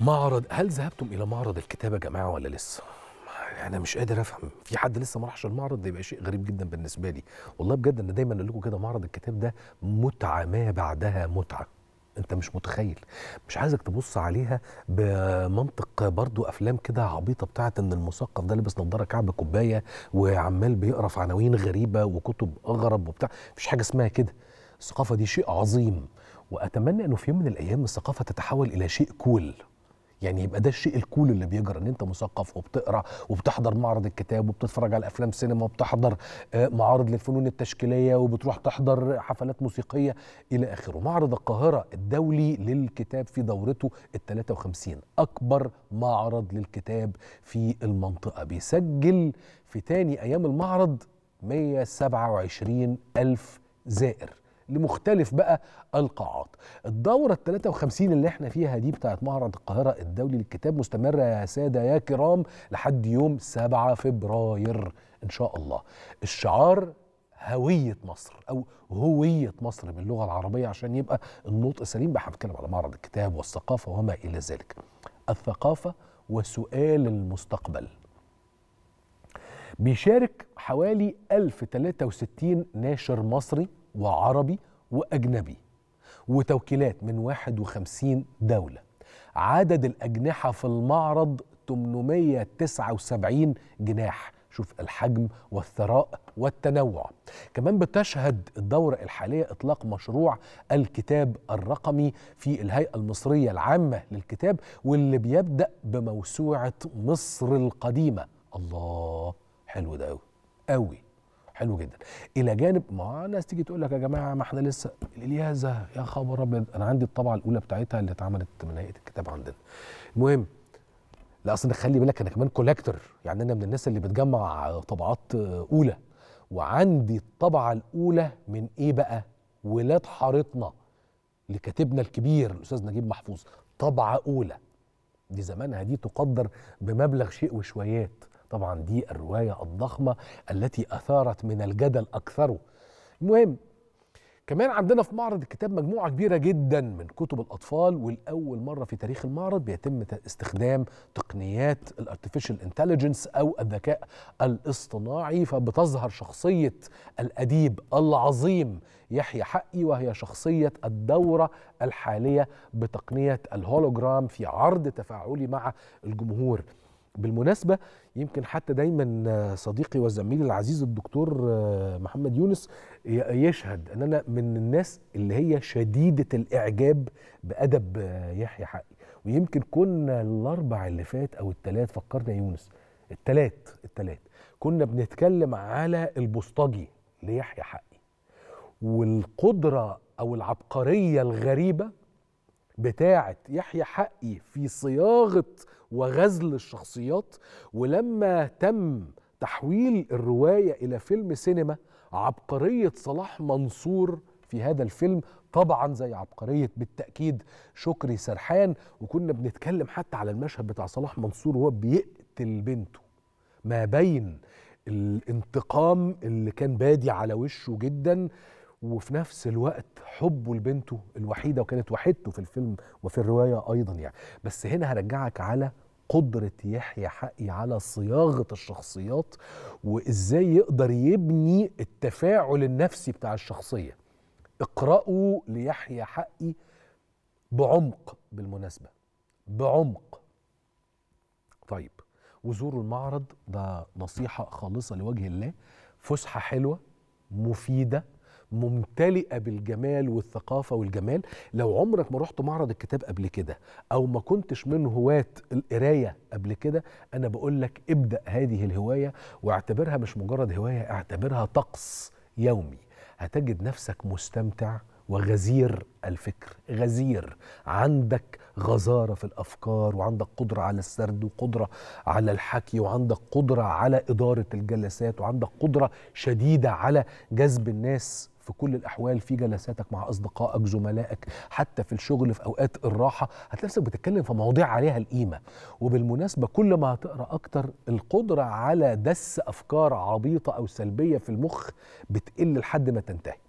معرض هل ذهبتم الى معرض الكتابه يا جماعه ولا لسه انا مش قادر افهم في حد لسه ما راحش المعرض ده يبقى شيء غريب جدا بالنسبه لي والله بجد انا دايما اقول لكم كده معرض الكتاب ده متعه ما بعدها متعه انت مش متخيل مش عايزك تبص عليها بمنطق برضو افلام كده عبيطه بتاعت ان المثقف ده لابس نظاره كعب كوبايه وعمال بيقرا في عناوين غريبه وكتب اغرب وبتاع مفيش حاجه اسمها كده الثقافه دي شيء عظيم واتمنى انه في يوم من الايام الثقافه تتحول الى شيء كول cool. يعني يبقى ده الشيء الكول اللي بيجرى ان انت مثقف وبتقرا وبتحضر معرض الكتاب وبتتفرج على افلام سينما وبتحضر آه، معارض للفنون التشكيليه وبتروح تحضر حفلات موسيقيه الى اخره معرض القاهره الدولي للكتاب في دورته ال 53 اكبر معرض للكتاب في المنطقه بيسجل في تاني ايام المعرض 127 الف زائر لمختلف بقى القاعات الدورة ال 53 اللي احنا فيها دي بتاعت معرض القاهرة الدولي للكتاب مستمرة يا سادة يا كرام لحد يوم 7 فبراير إن شاء الله الشعار هوية مصر أو هوية مصر باللغة العربية عشان يبقى النطق سليم بقى بتكلم على معرض الكتاب والثقافة وما إلى ذلك الثقافة وسؤال المستقبل بيشارك حوالي 1063 ناشر مصري وعربي وأجنبي وتوكيلات من 51 دولة عدد الأجنحة في المعرض 879 جناح شوف الحجم والثراء والتنوع كمان بتشهد الدورة الحالية إطلاق مشروع الكتاب الرقمي في الهيئة المصرية العامة للكتاب واللي بيبدأ بموسوعة مصر القديمة الله حلو ده قوي حلو جدا الى جانب ما ناس تيجي تقول لك يا جماعه ما احنا لسه الالياذه يا خبر ابيض انا عندي الطبعه الاولى بتاعتها اللي اتعملت من هيئه الكتاب عندنا المهم لا اصل خلي بالك انا كمان كولكتر يعني انا من الناس اللي بتجمع طبعات اولى وعندي الطبعه الاولى من ايه بقى ولاد حارتنا لكاتبنا الكبير الاستاذ نجيب محفوظ طبعه اولى دي زمانها دي تقدر بمبلغ شيء وشويات طبعا دي الرواية الضخمة التي أثارت من الجدل أكثره المهم كمان عندنا في معرض الكتاب مجموعة كبيرة جدا من كتب الأطفال والأول مرة في تاريخ المعرض بيتم استخدام تقنيات الارتفيشال انتليجنس أو الذكاء الاصطناعي فبتظهر شخصية الأديب العظيم يحيى حقي وهي شخصية الدورة الحالية بتقنية الهولوجرام في عرض تفاعلي مع الجمهور بالمناسبة يمكن حتى دايما صديقي وزميلي العزيز الدكتور آه، محمد يونس يشهد أن أنا من الناس اللي هي شديدة الإعجاب بأدب آه، يحيى حقي ويمكن كنا الأربع اللي فات أو الثلاث فكرنا يونس التلات التلات كنا بنتكلم على البوسطجي ليحيى حقي والقدرة أو العبقرية الغريبة بتاعة يحيى حقي في صياغة وغزل الشخصيات ولما تم تحويل الروايه الى فيلم سينما عبقريه صلاح منصور في هذا الفيلم طبعا زي عبقريه بالتاكيد شكري سرحان وكنا بنتكلم حتى على المشهد بتاع صلاح منصور وهو بيقتل بنته ما بين الانتقام اللي كان بادي على وشه جدا وفي نفس الوقت حبه لبنته الوحيده وكانت وحيدته في الفيلم وفي الروايه ايضا يعني بس هنا هرجعك على قدرة يحيى حقي على صياغة الشخصيات وإزاي يقدر يبني التفاعل النفسي بتاع الشخصية اقرأوا ليحيى حقي بعمق بالمناسبة بعمق طيب وزوروا المعرض ده نصيحة خالصة لوجه الله فسحة حلوة مفيدة ممتلئه بالجمال والثقافه والجمال لو عمرك ما رحت معرض الكتاب قبل كده او ما كنتش من هواه القرايه قبل كده انا بقول لك ابدا هذه الهوايه واعتبرها مش مجرد هوايه اعتبرها طقس يومي هتجد نفسك مستمتع وغزير الفكر غزير عندك غزاره في الافكار وعندك قدره على السرد وقدره على الحكي وعندك قدره على اداره الجلسات وعندك قدره شديده على جذب الناس في كل الاحوال في جلساتك مع اصدقائك زملائك حتى في الشغل في اوقات الراحه هتلاقي نفسك بتتكلم في مواضيع عليها القيمه وبالمناسبه كل ما هتقرا اكتر القدره على دس افكار عبيطه او سلبيه في المخ بتقل لحد ما تنتهي